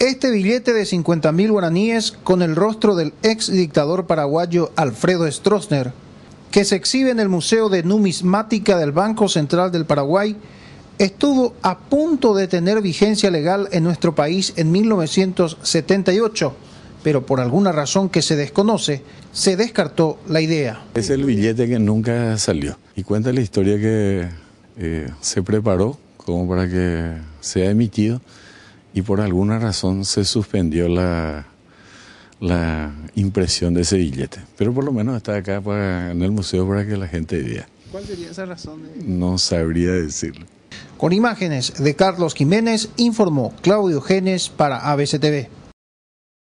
Este billete de 50.000 guaraníes con el rostro del ex dictador paraguayo Alfredo Stroessner, que se exhibe en el Museo de Numismática del Banco Central del Paraguay, estuvo a punto de tener vigencia legal en nuestro país en 1978, pero por alguna razón que se desconoce, se descartó la idea. Es el billete que nunca salió. Y cuenta la historia que eh, se preparó como para que sea emitido y por alguna razón se suspendió la, la impresión de ese billete. Pero por lo menos está acá pues, en el museo para que la gente vea. ¿Cuál sería esa razón? No sabría decirlo. Con imágenes de Carlos Jiménez, informó Claudio Genes para ABC